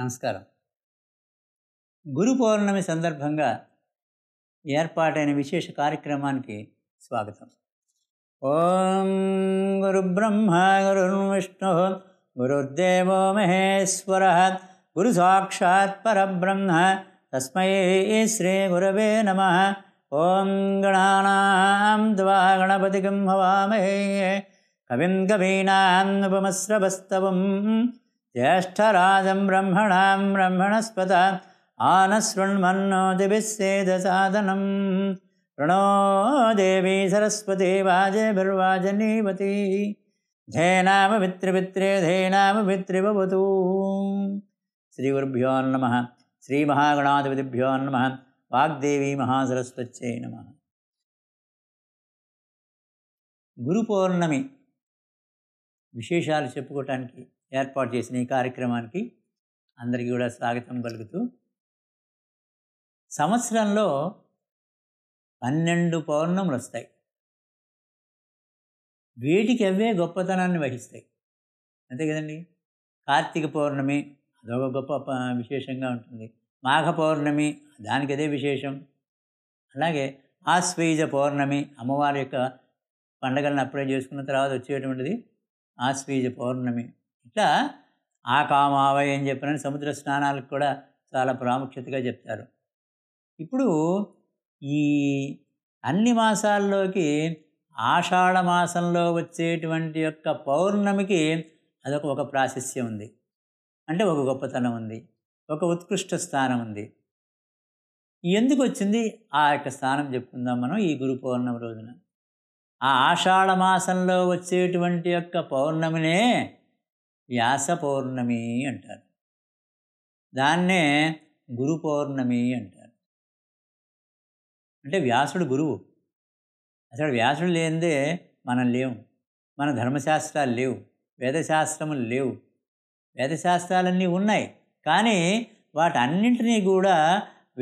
నమస్కారం గురు పౌర్ణమి సందర్భంగా ఏర్పాటైన విశేష కార్యక్రమానికి స్వాగతం ఓం గురుబ్రహ్మ గురుర్విష్ణు గురుర్దేవో మహేశ్వర గురు సాక్షాత్ పరబ్రహ్మ తస్మై శ్రీ గురవే నమ ఓం గణానాం ద్వా గణపతిగం హవామహే కవిం కవీనాం ఉపమస్రవస్తవం ज्येष्ठराजं ब्रह्मणां ब्रह्मणस्पद आनशृण्मन्नोदिभिस्सेदसादनं प्रणो देवी सरस्वती वाजेभिर्वाजनीवती धेनामपितृपित्रे धेनामपितृभवतु श्रीगुरुभ्यो नमः श्रीमहागणाधिपतिभ्यो नमः वाग्देवी महासरस्वत्यै नमः గురు పౌర్ణమి విశేషాలు చెప్పుకోవటానికి ఏర్పాటు చేసిన ఈ కార్యక్రమానికి అందరికీ కూడా స్వాగతం పలుకుతూ సంవత్సరంలో పన్నెండు పౌర్ణములు వస్తాయి వీటికి అవే గొప్పతనాన్ని వహిస్తాయి అంతే కదండి కార్తీక పౌర్ణమి అదొక గొప్ప విశేషంగా ఉంటుంది మాఘ పౌర్ణమి దానికి అదే విశేషం అలాగే ఆశ్వేజ పౌర్ణమి అమ్మవారి యొక్క పండగలను అప్లై చేసుకున్న తర్వాత వచ్చేటువంటిది ఆశ్వేజ పౌర్ణమి ఇట్లా ఆ కామావై అని చెప్పిన సముద్ర స్నానాలకు కూడా చాలా ప్రాముఖ్యతగా చెప్తారు ఇప్పుడు ఈ అన్ని మాసాల్లోకి ఆషాఢ మాసంలో వచ్చేటువంటి యొక్క పౌర్ణమికి అదొక ఒక ప్రాశస్యం ఉంది అంటే ఒక గొప్పతనం ఉంది ఒక ఉత్కృష్ట స్థానం ఉంది ఎందుకు వచ్చింది ఆ యొక్క స్థానం చెప్పుకుందాం మనం ఈ గురు పౌర్ణమి రోజున ఆ ఆషాఢ మాసంలో వచ్చేటువంటి యొక్క పౌర్ణమినే వ్యాస పౌర్ణమి అంటారు దాన్నే గురు పౌర్ణమి అంటారు అంటే వ్యాసుడు గురువు అసలు వ్యాసుడు లేనిదే మనం లేవు మన ధర్మశాస్త్రాలు లేవు వేదశాస్త్రములు లేవు వేదశాస్త్రాలన్నీ ఉన్నాయి కానీ వాటన్నింటినీ కూడా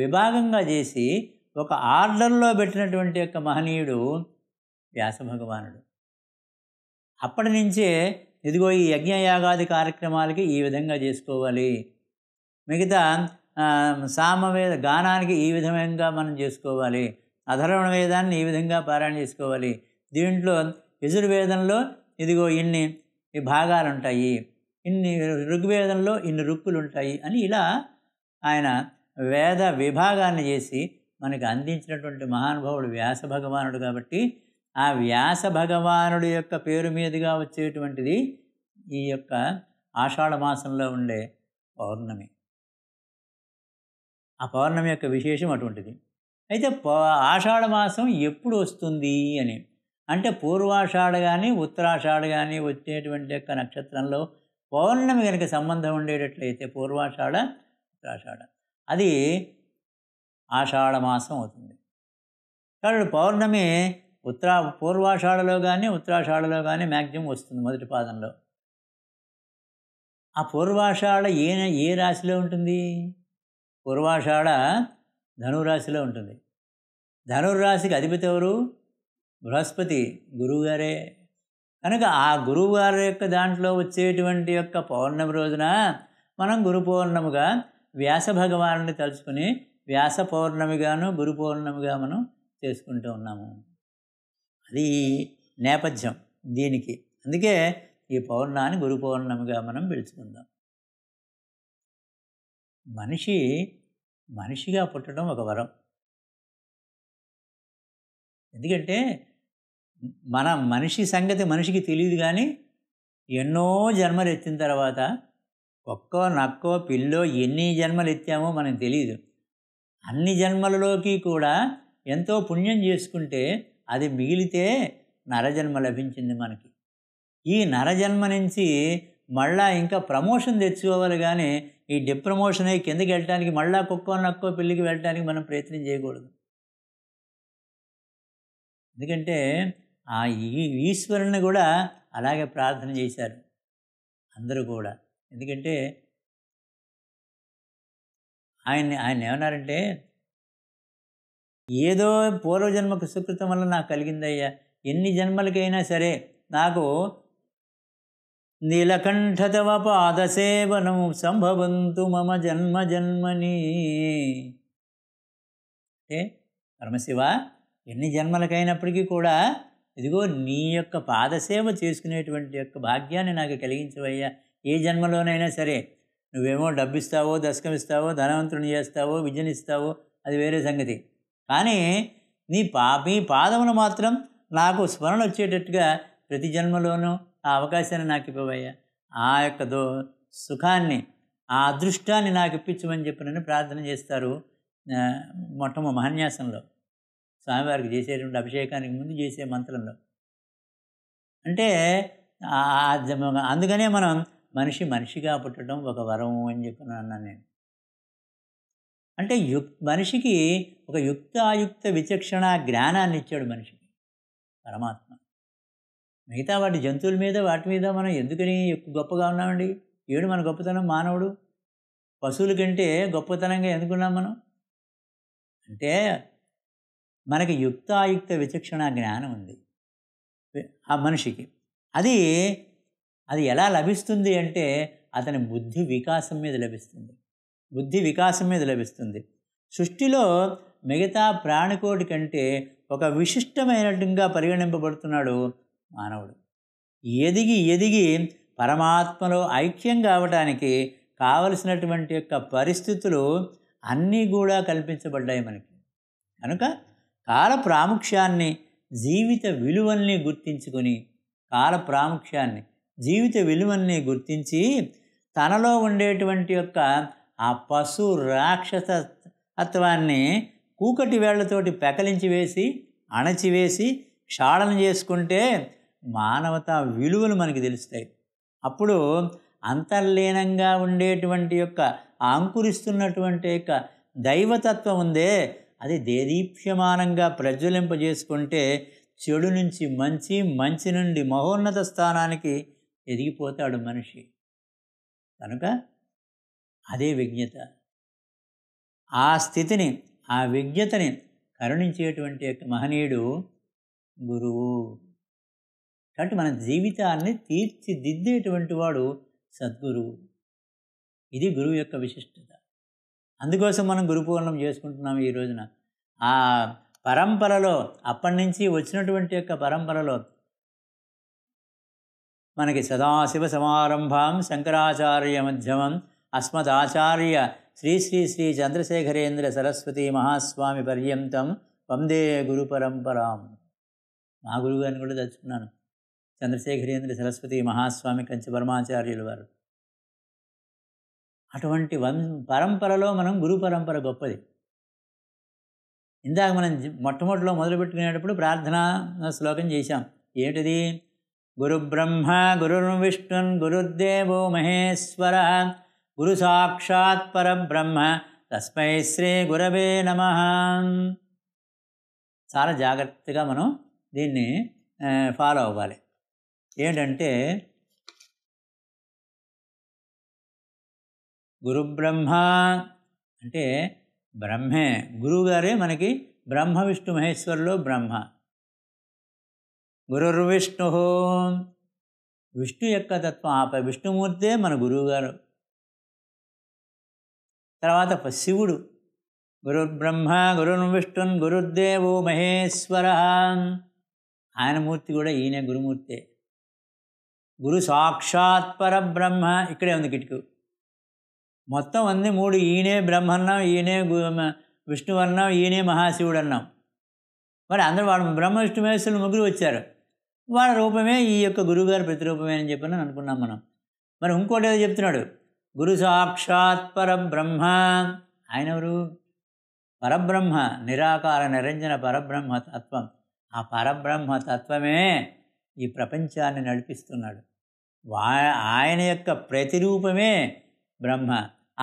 విభాగంగా చేసి ఒక ఆర్డర్లో పెట్టినటువంటి యొక్క మహనీయుడు వ్యాస భగవానుడు అప్పటి నుంచే ఇదిగో ఈ యజ్ఞయాగాది కార్యక్రమాలకి ఈ విధంగా చేసుకోవాలి మిగతా సామవేద గానానికి ఈ విధంగా మనం చేసుకోవాలి అధర్వణ వేదాన్ని ఈ విధంగా పారాయణ చేసుకోవాలి దీంట్లో యజుర్వేదంలో ఇదిగో ఇన్ని భాగాలు ఉంటాయి ఇన్ని ఋగ్వేదంలో ఇన్ని రుక్కులు ఉంటాయి అని ఇలా ఆయన వేద విభాగాన్ని చేసి మనకు అందించినటువంటి మహానుభావుడు వ్యాస భగవానుడు కాబట్టి ఆ వ్యాస భగవానుడి యొక్క పేరు మీదుగా వచ్చేటువంటిది ఈ యొక్క ఆషాఢ మాసంలో ఉండే పౌర్ణమి ఆ పౌర్ణమి యొక్క విశేషం అటువంటిది అయితే పౌ ఆషాఢ మాసం ఎప్పుడు వస్తుంది అని అంటే పూర్వాషాఢ కానీ ఉత్తరాషాఢ కానీ వచ్చేటువంటి యొక్క నక్షత్రంలో పౌర్ణమి కనుక సంబంధం ఉండేటట్లయితే పూర్వాషాఢ ఉత్తరాషాఢ అది ఆషాఢ మాసం అవుతుంది కాబట్టి పౌర్ణమి ఉత్తరా పూర్వాషాఢలో కానీ ఉత్తరాషాఢలో కానీ మ్యాక్సిమం వస్తుంది మొదటి పాదంలో ఆ పూర్వాషాఢ ఏ ఏ రాశిలో ఉంటుంది పూర్వాషాఢ ధనురాశిలో ఉంటుంది ధనుర్రాశికి అధిపతి ఎవరు బృహస్పతి గురువుగారే కనుక ఆ గురువుగారి యొక్క దాంట్లో వచ్చేటువంటి యొక్క పౌర్ణమి రోజున మనం గురు పౌర్ణముగా వ్యాస భగవానుని తలుచుకుని వ్యాస పౌర్ణమిగాను గురు పౌర్ణమిగా మనం చేసుకుంటూ ఉన్నాము అది నేపథ్యం దీనికి అందుకే ఈ పౌర్ణాన్ని గురు పౌర్ణమిగా మనం పిలుచుకుందాం మనిషి మనిషిగా పుట్టడం ఒక వరం ఎందుకంటే మన మనిషి సంగతి మనిషికి తెలియదు కానీ ఎన్నో జన్మలు ఎత్తిన తర్వాత ఒక్కో నక్కో పిల్లో ఎన్ని జన్మలు ఎత్తామో మనకు తెలియదు అన్ని జన్మలలోకి కూడా ఎంతో పుణ్యం చేసుకుంటే అది మిగిలితే నరజన్మ లభించింది మనకి ఈ నరజన్మ నుంచి మళ్ళా ఇంకా ప్రమోషన్ తెచ్చుకోవాలి కానీ ఈ డిప్రమోషన్ అయ్యి కిందకి వెళ్ళడానికి మళ్ళా కుక్కో నక్కో పెళ్ళికి వెళ్ళడానికి మనం ప్రయత్నం చేయకూడదు ఎందుకంటే ఆ ఈ ఈశ్వరుని కూడా అలాగే ప్రార్థన చేశారు అందరూ కూడా ఎందుకంటే ఆయన్ని ఆయన ఏమన్నారంటే ఏదో పూర్వజన్మకు సుకృతం వల్ల నాకు కలిగిందయ్యా ఎన్ని జన్మలకైనా సరే నాకు నీలకంఠతవ పాదసేవనం సంభవంతు మమ జన్మ జన్మని ఏ పరమశివ ఎన్ని జన్మలకైనప్పటికీ కూడా ఇదిగో నీ యొక్క పాదసేవ చేసుకునేటువంటి యొక్క భాగ్యాన్ని నాకు కలిగించవయ్యా ఏ జన్మలోనైనా సరే నువ్వేమో డబ్బిస్తావో దశకమిస్తావో ధనవంతుని చేస్తావో విజనిస్తావో అది వేరే సంగతి కానీ నీ పా మీ పాదమును మాత్రం నాకు స్మరణ వచ్చేటట్టుగా ప్రతి జన్మలోనూ ఆ అవకాశాన్ని నాకు ఇవ్వబోయా ఆ యొక్క దో సుఖాన్ని ఆ అదృష్టాన్ని నాకు ఇప్పించమని చెప్పినని ప్రార్థన చేస్తారు మొట్టమొ మహన్యాసంలో స్వామివారికి చేసేటువంటి అభిషేకానికి ముందు చేసే మంత్రంలో అంటే అందుకనే మనం మనిషి మనిషిగా పుట్టడం ఒక వరం అని చెప్పి అన్నాను నేను అంటే మనిషికి ఒక యుక్తాయుక్త విచక్షణ జ్ఞానాన్ని ఇచ్చాడు మనిషికి పరమాత్మ మిగతా వాటి జంతువుల మీద వాటి మీద మనం ఎందుకని గొప్పగా ఉన్నామండి ఏడు మన గొప్పతనం మానవుడు పశువుల కంటే గొప్పతనంగా ఎందుకున్నాం మనం అంటే మనకి యుక్తాయుక్త విచక్షణ జ్ఞానం ఉంది ఆ మనిషికి అది అది ఎలా లభిస్తుంది అంటే అతని బుద్ధి వికాసం మీద లభిస్తుంది బుద్ధి వికాసం మీద లభిస్తుంది సృష్టిలో మిగతా ప్రాణికోటి కంటే ఒక విశిష్టమైనట్టుగా పరిగణింపబడుతున్నాడు మానవుడు ఎదిగి ఎదిగి పరమాత్మలో ఐక్యం కావటానికి కావలసినటువంటి యొక్క పరిస్థితులు అన్నీ కూడా కల్పించబడ్డాయి మనకి కనుక కాల ప్రాముఖ్యాన్ని జీవిత విలువల్ని గుర్తించుకొని కాల ప్రాముఖ్యాన్ని జీవిత విలువల్ని గుర్తించి తనలో ఉండేటువంటి యొక్క ఆ పశు రాక్షస అత్వాన్ని కూకటి వేళ్లతోటి పెకలించి వేసి అణచివేసి క్షాళన చేసుకుంటే మానవత విలువలు మనకి తెలుస్తాయి అప్పుడు అంతర్లీనంగా ఉండేటువంటి యొక్క అంకురిస్తున్నటువంటి యొక్క దైవతత్వం ఉందే అది దేదీప్యమానంగా ప్రజ్వలింపజేసుకుంటే చెడు నుంచి మంచి మంచి నుండి మహోన్నత స్థానానికి ఎదిగిపోతాడు మనిషి కనుక అదే విజ్ఞత ఆ స్థితిని ఆ విజ్ఞతని కరుణించేటువంటి యొక్క మహనీయుడు గురువు కాబట్టి మన జీవితాన్ని తీర్చిదిద్దేటువంటి వాడు సద్గురువు ఇది గురువు యొక్క విశిష్టత అందుకోసం మనం గురుపూర్ణం చేసుకుంటున్నాం ఈ రోజున ఆ పరంపరలో అప్పటి నుంచి వచ్చినటువంటి యొక్క పరంపరలో మనకి సదాశివ సమారంభం శంకరాచార్య మధ్యమం అస్మదాచార్య శ్రీ శ్రీ శ్రీ చంద్రశేఖరేంద్ర సరస్వతి మహాస్వామి పర్యంతం వందే గురు పరంపరాం మా గారిని కూడా తెచ్చుకున్నాను చంద్రశేఖరేంద్ర సరస్వతి మహాస్వామి కంచి పరమాచార్యులు వారు అటువంటి వం పరంపరలో మనం గురు పరంపర గొప్పది ఇందాక మనం మొట్టమొదటిలో మొదలుపెట్టుకునేటప్పుడు ప్రార్థనా శ్లోకం చేశాం ఏమిటిది గురుబ్రహ్మ గురుర్విష్ణున్ గురుర్దేవో మహేశ్వర గురు సాక్షాత్ పరబ్రహ్మ తస్మై శ్రీ గురవే నమ చాలా జాగ్రత్తగా మనం దీన్ని ఫాలో అవ్వాలి ఏంటంటే గురుబ్రహ్మ అంటే బ్రహ్మే గారే మనకి బ్రహ్మ విష్ణు మహేశ్వరులో బ్రహ్మ గురుర్విష్ణు విష్ణు యొక్క తత్వం ఆపై విష్ణుమూర్తే మన గురువుగారు తర్వాత శివుడు బ్రహ్మ గురుర్ విష్ణున్ గురుర్దేవో మహేశ్వర ఆయన మూర్తి కూడా ఈయన గురుమూర్తే గురు సాక్షాత్ పరబ్రహ్మ ఇక్కడే ఉంది కిటుకు మొత్తం అన్ని మూడు ఈయనే అన్నాం ఈయనే విష్ణువు అన్నాం ఈయనే మహాశివుడు అన్నాం మరి అందరూ వాళ్ళు బ్రహ్మ విష్ణు మహేశ్వరులు ముగ్గురు వచ్చారు వాళ్ళ రూపమే ఈ యొక్క గురువుగారి ప్రతిరూపమే అని చెప్పని అనుకున్నాం మనం మరి ఇంకోటి ఏదో చెప్తున్నాడు గురు సాక్షాత్ పరబ్రహ్మ ఆయనవరు పరబ్రహ్మ నిరాకార నిరంజన పరబ్రహ్మ తత్వం ఆ పరబ్రహ్మ తత్వమే ఈ ప్రపంచాన్ని నడిపిస్తున్నాడు వా ఆయన యొక్క ప్రతిరూపమే బ్రహ్మ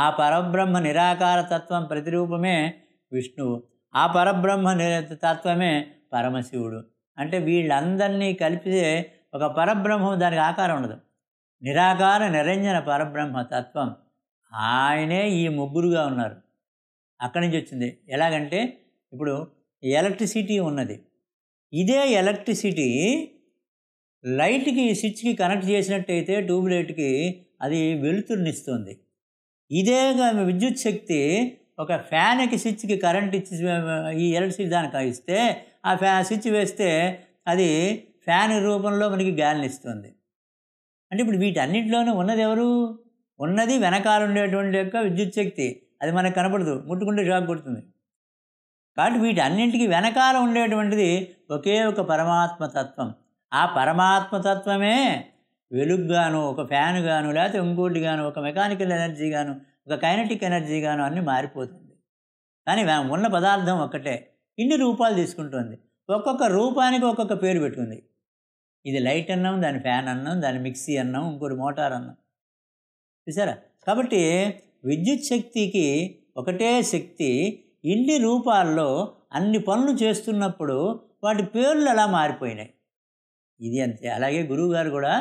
ఆ పరబ్రహ్మ నిరాకార తత్వం ప్రతిరూపమే విష్ణువు ఆ పరబ్రహ్మ తత్వమే పరమశివుడు అంటే వీళ్ళందరినీ కలిపితే ఒక పరబ్రహ్మం దానికి ఆకారం ఉండదు నిరాకార నిరంజన పరబ్రహ్మ తత్వం ఆయనే ఈ ముగ్గురుగా ఉన్నారు అక్కడి నుంచి వచ్చింది ఎలాగంటే ఇప్పుడు ఎలక్ట్రిసిటీ ఉన్నది ఇదే ఎలక్ట్రిసిటీ లైట్కి స్విచ్కి కనెక్ట్ చేసినట్టయితే ట్యూబ్లైట్కి అది వెలుతురునిస్తుంది ఇదే విద్యుత్ శక్తి ఒక ఫ్యాన్కి స్విచ్కి కరెంట్ ఇచ్చి ఈ ఎలక్ట్రిసిటీ దానికి ఇస్తే ఆ ఫ్యా స్విచ్ వేస్తే అది ఫ్యాన్ రూపంలో మనకి ఇస్తుంది అంటే ఇప్పుడు వీటన్నింటిలోనూ ఉన్నది ఎవరు ఉన్నది వెనకాల ఉండేటువంటి యొక్క విద్యుత్ శక్తి అది మనకు కనపడదు ముట్టుకుంటే షాక్ కొడుతుంది కాబట్టి వీటన్నింటికి వెనకాల ఉండేటువంటిది ఒకే ఒక పరమాత్మ తత్వం ఆ పరమాత్మ తత్వమే ఒక ఫ్యాన్ గాను లేకపోతే ఇంకోటి గాను ఒక మెకానికల్ ఎనర్జీ గాను ఒక కైనటిక్ ఎనర్జీ గాను అన్నీ మారిపోతుంది కానీ ఉన్న పదార్థం ఒక్కటే ఇన్ని రూపాలు తీసుకుంటుంది ఒక్కొక్క రూపానికి ఒక్కొక్క పేరు పెట్టుకుంది ఇది లైట్ అన్నాం దాని ఫ్యాన్ అన్నాం దాని మిక్సీ అన్నాం ఇంకోటి మోటార్ అన్నాం చూసారా కాబట్టి విద్యుత్ శక్తికి ఒకటే శక్తి ఇన్ని రూపాల్లో అన్ని పనులు చేస్తున్నప్పుడు వాటి పేర్లు అలా మారిపోయినాయి ఇది అంతే అలాగే గురువుగారు కూడా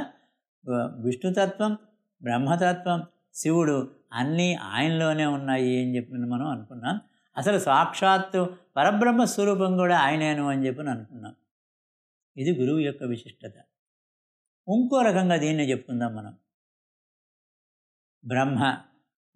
విష్ణుతత్వం బ్రహ్మతత్వం శివుడు అన్నీ ఆయనలోనే ఉన్నాయి అని చెప్పి మనం అనుకున్నాం అసలు సాక్షాత్తు పరబ్రహ్మ స్వరూపం కూడా ఆయనేను అని చెప్పి అనుకున్నాం ఇది గురువు యొక్క విశిష్టత ఇంకో రకంగా దీన్నే చెప్పుకుందాం మనం బ్రహ్మ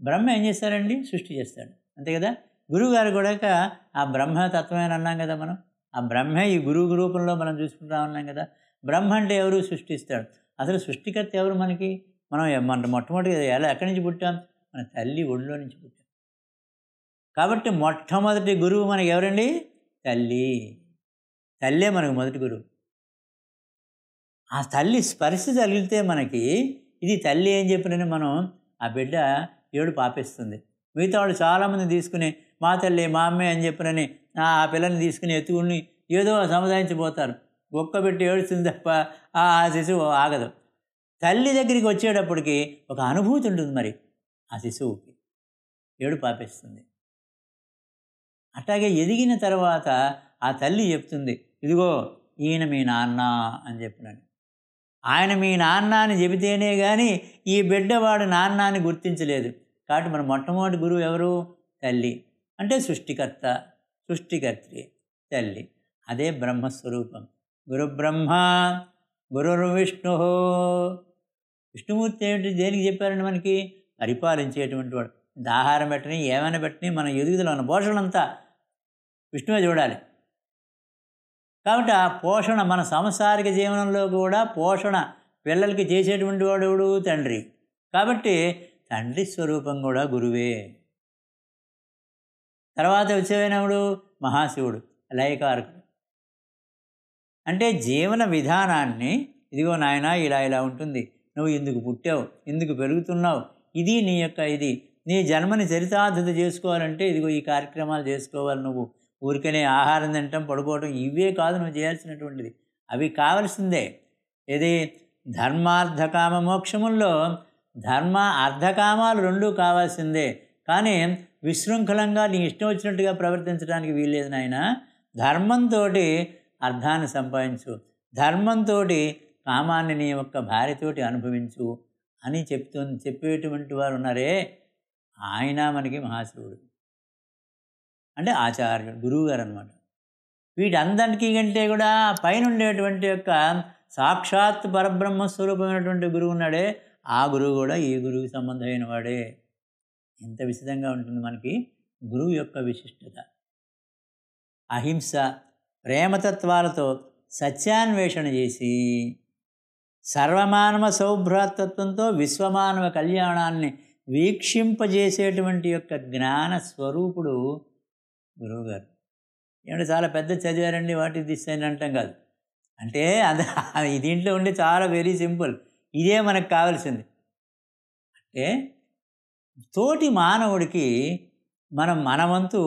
బ్రహ్మ ఏం చేస్తారండి సృష్టి చేస్తాడు అంతే కదా గురువు గారు కూడా ఆ బ్రహ్మ అని అన్నాం కదా మనం ఆ బ్రహ్మే ఈ గురువు రూపంలో మనం చూసుకుంటా ఉన్నాం కదా బ్రహ్మ అంటే ఎవరు సృష్టిస్తాడు అసలు సృష్టికర్త ఎవరు మనకి మనం మన మొట్టమొదటి ఎలా ఎక్కడి నుంచి పుట్టాం మన తల్లి ఒళ్ళో నుంచి పుట్టాం కాబట్టి మొట్టమొదటి గురువు మనకి ఎవరండి తల్లి తల్లే మనకు మొదటి గురువు ఆ తల్లి స్పర్శ తగిలితే మనకి ఇది తల్లి అని చెప్పినని మనం ఆ బిడ్డ ఏడు పాపిస్తుంది మిగతా వాళ్ళు చాలామంది తీసుకుని మా తల్లి మా అమ్మే అని చెప్పినని ఆ పిల్లని తీసుకుని ఎత్తుకుని ఏదో సముదాయించిపోతారు ఒక్కబెట్టి ఏడుస్తుంది తప్ప ఆ శిశువు ఆగదు తల్లి దగ్గరికి వచ్చేటప్పటికి ఒక అనుభూతి ఉంటుంది మరి ఆ శిశువుకి ఏడు పాపిస్తుంది అట్లాగే ఎదిగిన తర్వాత ఆ తల్లి చెప్తుంది ఇదిగో ఈయన మీ నాన్న అని చెప్పినని ఆయన మీ నాన్న అని చెబితేనే కానీ ఈ బిడ్డవాడు నాన్న అని గుర్తించలేదు కాబట్టి మన మొట్టమొదటి గురువు ఎవరు తల్లి అంటే సృష్టికర్త సృష్టికర్త్రి తల్లి అదే బ్రహ్మస్వరూపం గురుబ్రహ్మ గురుర్విష్ణు విష్ణుమూర్తి ఏమిటి దేనికి చెప్పారండి మనకి పరిపాలించేటువంటి వాడు దాహారం పెట్టని ఏమైనా పెట్టని మన ఎదుగుదల ఉన్న పోషణంతా విష్ణువే చూడాలి కాబట్టి ఆ పోషణ మన సంసారిక జీవనంలో కూడా పోషణ పిల్లలకి చేసేటువంటి వాడు తండ్రి కాబట్టి తండ్రి స్వరూపం కూడా గురువే తర్వాత వచ్చేవినప్పుడు మహాశివుడు లయకారకుడు అంటే జీవన విధానాన్ని ఇదిగో నాయన ఇలా ఇలా ఉంటుంది నువ్వు ఎందుకు పుట్టావు ఎందుకు పెరుగుతున్నావు ఇది నీ యొక్క ఇది నీ జన్మని చరితార్థత చేసుకోవాలంటే ఇదిగో ఈ కార్యక్రమాలు చేసుకోవాలి నువ్వు ఊరికనే ఆహారం తినటం పడుకోవటం ఇవే కాదు నువ్వు చేయాల్సినటువంటిది అవి కావలసిందే ఇది ధర్మార్థకామ మోక్షముల్లో ధర్మ అర్ధకామాలు రెండూ కావాల్సిందే కానీ విశృంఖలంగా నీ ఇష్టం వచ్చినట్టుగా ప్రవర్తించడానికి వీల్లేదు నాయన ధర్మంతో అర్థాన్ని సంపాదించు ధర్మంతో కామాన్ని నీ యొక్క భార్యతోటి అనుభవించు అని చెప్తు చెప్పేటువంటి వారు ఉన్నారే ఆయన మనకి మహాశివుడు అంటే ఆచార్యుడు గురువు గారు అనమాట వీటందరికీ కంటే కూడా పైన ఉండేటువంటి యొక్క సాక్షాత్ పరబ్రహ్మ స్వరూపమైనటువంటి గురువు ఉన్నాడే ఆ గురువు కూడా ఈ గురువుకి సంబంధమైన వాడే ఎంత విశిదంగా ఉంటుంది మనకి గురువు యొక్క విశిష్టత అహింస ప్రేమతత్వాలతో సత్యాన్వేషణ చేసి సర్వమానవ సౌభ్రాతత్వంతో విశ్వమానవ కళ్యాణాన్ని వీక్షింపజేసేటువంటి యొక్క జ్ఞాన స్వరూపుడు గురువుగారు ఏమంటే చాలా పెద్ద చదివారండి వాటి దిస్ అని అంటాం కాదు అంటే అది దీంట్లో ఉండే చాలా వెరీ సింపుల్ ఇదే మనకు కావాల్సింది అంటే తోటి మానవుడికి మనం మనవంతు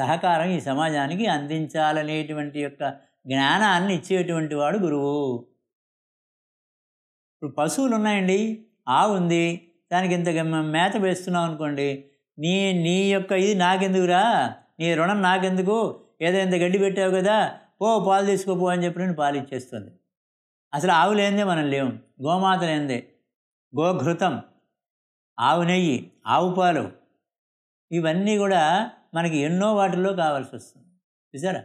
సహకారం ఈ సమాజానికి అందించాలనేటువంటి యొక్క జ్ఞానాన్ని ఇచ్చేటువంటి వాడు గురువు ఇప్పుడు పశువులు ఉన్నాయండి ఆవు ఉంది దానికి ఇంత మేత వేస్తున్నాం అనుకోండి నీ నీ యొక్క ఇది నాకెందుకురా నీ రుణం నాకెందుకు ఏదో గడ్డి పెట్టావు కదా పో పాలు తీసుకోపో అని చెప్పి నేను పాలు ఇచ్చేస్తుంది అసలు ఆవు లేనిదే మనం లేవు గోమాత లేనిదే గోఘృతం ఆవు నెయ్యి ఆవు పాలు ఇవన్నీ కూడా మనకి ఎన్నో వాటిల్లో కావాల్సి వస్తుంది చూసారా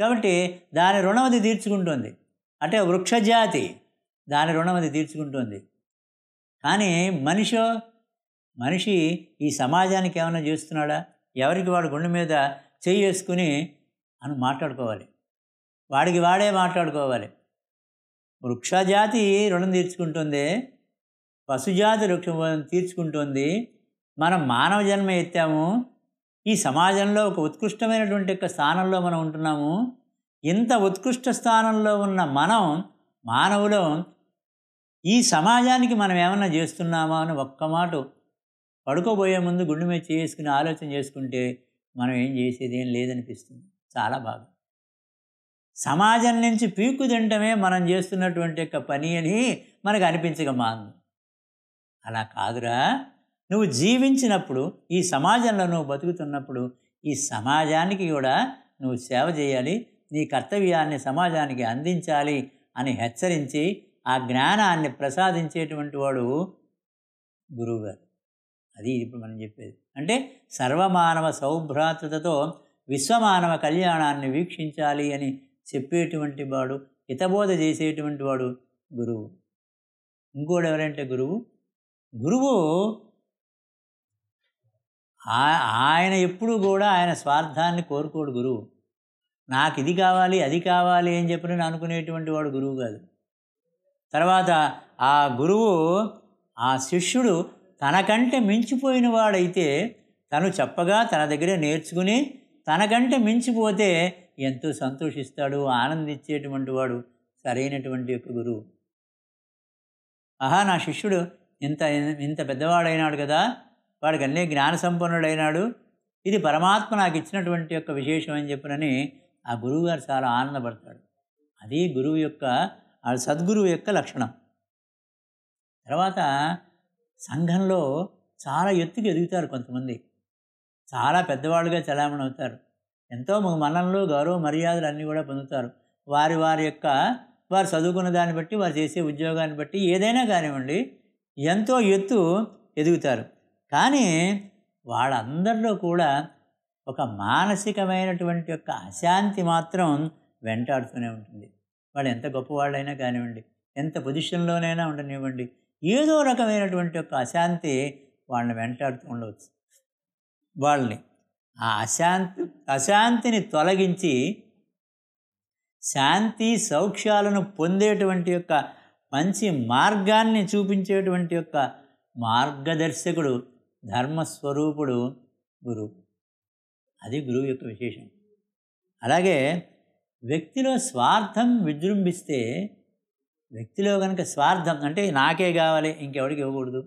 కాబట్టి దాని రుణం అది తీర్చుకుంటుంది అంటే వృక్షజాతి దాని రుణం అది తీర్చుకుంటుంది కానీ మనిషో మనిషి ఈ సమాజానికి ఏమైనా చేస్తున్నాడా ఎవరికి వాడు గుండె మీద చేయి వేసుకుని అని మాట్లాడుకోవాలి వాడికి వాడే మాట్లాడుకోవాలి వృక్షజాతి రుణం తీర్చుకుంటుంది పశుజాతి వృక్షం తీర్చుకుంటుంది మనం మానవ జన్మ ఎత్తాము ఈ సమాజంలో ఒక ఉత్కృష్టమైనటువంటి యొక్క స్థానంలో మనం ఉంటున్నాము ఇంత ఉత్కృష్ట స్థానంలో ఉన్న మనం మానవులో ఈ సమాజానికి మనం ఏమన్నా చేస్తున్నామా అని ఒక్క మాట పడుకోబోయే ముందు గుండె మీద చేసుకుని ఆలోచన చేసుకుంటే మనం ఏం చేసేది ఏం లేదనిపిస్తుంది చాలా బాగా సమాజం నుంచి పీకు తినటమే మనం చేస్తున్నటువంటి యొక్క పని అని మనకు అనిపించక మాంది అలా కాదురా నువ్వు జీవించినప్పుడు ఈ సమాజంలో నువ్వు బతుకుతున్నప్పుడు ఈ సమాజానికి కూడా నువ్వు సేవ చేయాలి నీ కర్తవ్యాన్ని సమాజానికి అందించాలి అని హెచ్చరించి ఆ జ్ఞానాన్ని ప్రసాదించేటువంటి వాడు గురువుగారు అది ఇప్పుడు మనం చెప్పేది అంటే సర్వమానవ సౌభ్రాతతో విశ్వమానవ కళ్యాణాన్ని వీక్షించాలి అని చెప్పేటువంటి వాడు హితబోధ చేసేటువంటి వాడు గురువు ఇంకోటి ఎవరంటే గురువు గురువు ఆయన ఎప్పుడు కూడా ఆయన స్వార్థాన్ని కోరుకోడు గురువు నాకు ఇది కావాలి అది కావాలి అని చెప్పి నేను అనుకునేటువంటి వాడు గురువు కాదు తర్వాత ఆ గురువు ఆ శిష్యుడు తనకంటే మించిపోయిన వాడైతే తను చెప్పగా తన దగ్గరే నేర్చుకుని తనకంటే మించిపోతే ఎంతో సంతోషిస్తాడు ఆనందించేటువంటి వాడు సరైనటువంటి యొక్క గురువు ఆహా నా శిష్యుడు ఇంత ఇంత పెద్దవాడైనాడు కదా వాడికి అన్నీ జ్ఞాన సంపన్నుడైనాడు ఇది పరమాత్మ నాకు ఇచ్చినటువంటి యొక్క విశేషం అని చెప్పినని ఆ గురువు గారు చాలా ఆనందపడతాడు అది గురువు యొక్క ఆ సద్గురువు యొక్క లక్షణం తర్వాత సంఘంలో చాలా ఎత్తుకు ఎదుగుతారు కొంతమంది చాలా పెద్దవాళ్ళుగా చలామణి అవుతారు ఎంతో మనంలో గౌరవ మర్యాదలు అన్నీ కూడా పొందుతారు వారి వారి యొక్క వారు చదువుకున్న దాన్ని బట్టి వారు చేసే ఉద్యోగాన్ని బట్టి ఏదైనా కానివ్వండి ఎంతో ఎత్తు ఎదుగుతారు కానీ వాళ్ళందరిలో కూడా ఒక మానసికమైనటువంటి యొక్క అశాంతి మాత్రం వెంటాడుతూనే ఉంటుంది వాళ్ళు ఎంత గొప్పవాళ్ళైనా కానివ్వండి ఎంత పొజిషన్లోనైనా ఉండనివ్వండి ఏదో రకమైనటువంటి యొక్క అశాంతి వాళ్ళని వెంటాడుతూ ఉండవచ్చు వాళ్ళని ఆ అశాంతి అశాంతిని తొలగించి శాంతి సౌఖ్యాలను పొందేటువంటి యొక్క మంచి మార్గాన్ని చూపించేటువంటి యొక్క మార్గదర్శకుడు ధర్మస్వరూపుడు గురువు అది గురువు యొక్క విశేషం అలాగే వ్యక్తిలో స్వార్థం విజృంభిస్తే వ్యక్తిలో కనుక స్వార్థం అంటే నాకే కావాలి ఇంకెవడికి ఇవ్వకూడదు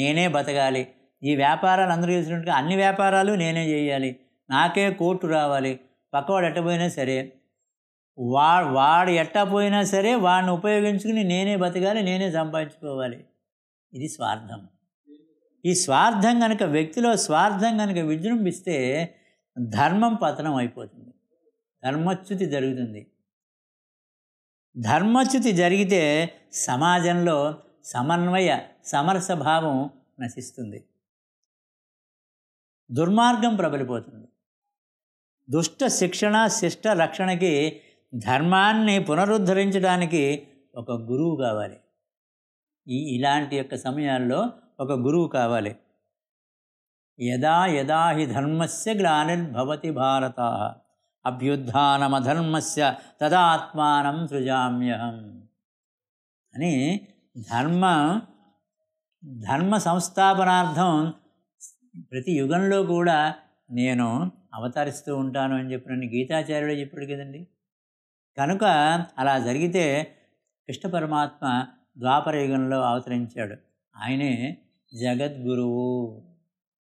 నేనే బతకాలి ఈ వ్యాపారాలు అందరూ చేసినట్టుగా అన్ని వ్యాపారాలు నేనే చేయాలి నాకే కోర్టు రావాలి పక్కవాడు ఎట్టపోయినా సరే వా వాడు ఎట్టపోయినా సరే వాడిని ఉపయోగించుకుని నేనే బతకాలి నేనే సంపాదించుకోవాలి ఇది స్వార్థం ఈ స్వార్థం కనుక వ్యక్తిలో స్వార్థం కనుక విజృంభిస్తే ధర్మం పతనం అయిపోతుంది ధర్మచ్యుతి జరుగుతుంది ధర్మచ్యుతి జరిగితే సమాజంలో సమన్వయ సమరసభావం నశిస్తుంది దుర్మార్గం ప్రబలిపోతుంది దుష్ట శిక్షణ శిష్ట రక్షణకి ధర్మాన్ని పునరుద్ధరించడానికి ఒక గురువు కావాలి ఈ ఇలాంటి యొక్క సమయాల్లో ఒక గురువు కావాలి యదా యదా హి ధర్మస్య గ్లానిర్భవతి భారత అభ్యుత్నమధర్మస్ తదాత్మానం సృజామ్యహం అని ధర్మ ధర్మ సంస్థాపనార్థం ప్రతి యుగంలో కూడా నేను అవతరిస్తూ ఉంటాను అని చెప్పిన గీతాచార్యుడు చెప్పాడు కదండి కనుక అలా జరిగితే కృష్ణ పరమాత్మ ద్వాపర యుగంలో అవతరించాడు ఆయనే జగద్గురువు